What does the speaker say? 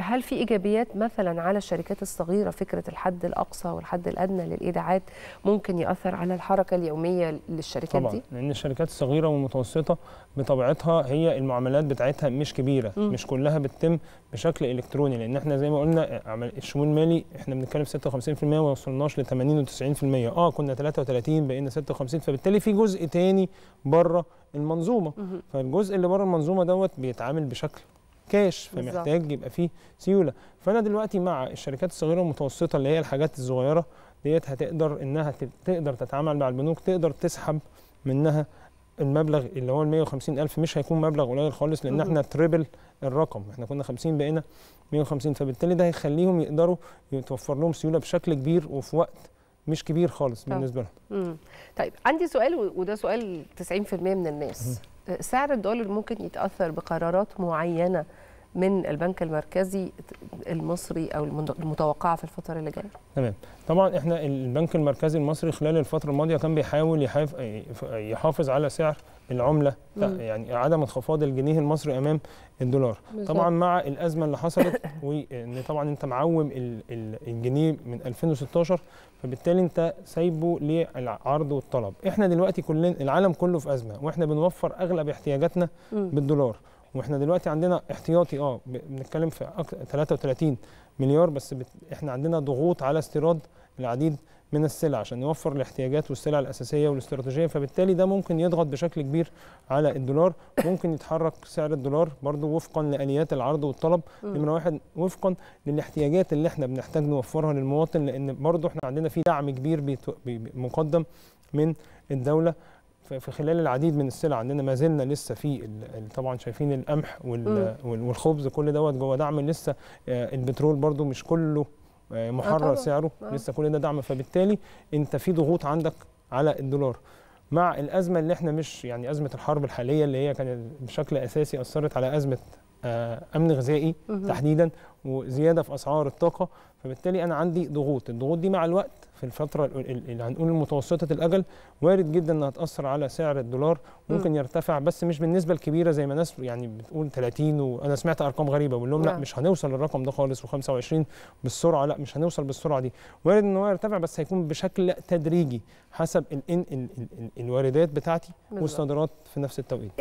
هل في ايجابيات مثلا على الشركات الصغيره فكره الحد الاقصى والحد الادنى للايداعات ممكن ياثر على الحركه اليوميه للشركات طبعًا. دي؟ لان الشركات الصغيره والمتوسطه بطبيعتها هي المعاملات بتاعتها مش كبيره م. مش كلها بتتم بشكل الكتروني لان احنا زي ما قلنا الشمول المالي احنا بنتكلم 56% وما وصلناش ل 80 و90% اه كنا 33 بقينا 56 فبالتالي في جزء تاني بره المنظومه م. فالجزء اللي بره المنظومه دوت بيتعامل بشكل كاش فمحتاج يبقى فيه سيوله فانا دلوقتي مع الشركات الصغيره والمتوسطه اللي هي الحاجات الصغيره ديت هتقدر انها تقدر تتعامل مع البنوك تقدر تسحب منها المبلغ اللي هو ال 150 الف مش هيكون مبلغ قليل خالص لان احنا تريبل الرقم احنا كنا 50 بقينا 150 فبالتالي ده هيخليهم يقدروا يتوفر لهم سيوله بشكل كبير وفي وقت مش كبير خالص بالنسبه لهم طيب عندي سؤال وده سؤال 90% من الناس سعر الدولار ممكن يتاثر بقرارات معينه من البنك المركزي المصري او المتوقعه في الفتره اللي جايه تمام طبعا احنا البنك المركزي المصري خلال الفتره الماضيه كان بيحاول يحافظ على سعر العمله يعني عدم انخفاض الجنيه المصري امام الدولار بالزبط. طبعا مع الازمه اللي حصلت وان طبعا انت معوم الجنيه من 2016 فبالتالي انت سايبه للعرض والطلب احنا دلوقتي كلنا العالم كله في ازمه واحنا بنوفر اغلب احتياجاتنا بالدولار واحنا دلوقتي عندنا احتياطي اه بنتكلم في 33 مليار بس بت... احنا عندنا ضغوط على استيراد العديد من السلع عشان نوفر الاحتياجات والسلع الاساسيه والاستراتيجيه فبالتالي ده ممكن يضغط بشكل كبير على الدولار ممكن يتحرك سعر الدولار برضو وفقا لاليات العرض والطلب نمره واحد وفقا للاحتياجات اللي احنا بنحتاج نوفرها للمواطن لان برضو احنا عندنا في دعم كبير بيتو... بي... مقدم من الدوله في خلال العديد من السلع عندنا ما زلنا لسه في طبعا شايفين القمح والخبز كل دوت جوه دعم لسه آه، البترول برضو مش كله آه، محرر أطلع. سعره آه. لسه كل ده دعم فبالتالي انت في ضغوط عندك على الدولار مع الازمه اللي احنا مش يعني ازمه الحرب الحاليه اللي هي كانت بشكل اساسي اثرت على ازمه امن غذائي تحديدا وزياده في اسعار الطاقه فبالتالي انا عندي ضغوط الضغوط دي مع الوقت في الفترة اللي هنقول متوسطة الأجل وارد جدا إنها تأثر على سعر الدولار ممكن م. يرتفع بس مش بالنسبة الكبيرة زي ما ناس يعني بتقول 30 وأنا سمعت أرقام غريبة بقول لهم لا آه. مش هنوصل للرقم ده خالص و25 بالسرعة لا مش هنوصل بالسرعة دي وارد إن هو يرتفع بس هيكون بشكل تدريجي حسب ال ال ال الواردات بتاعتي والصادرات في نفس التوقيت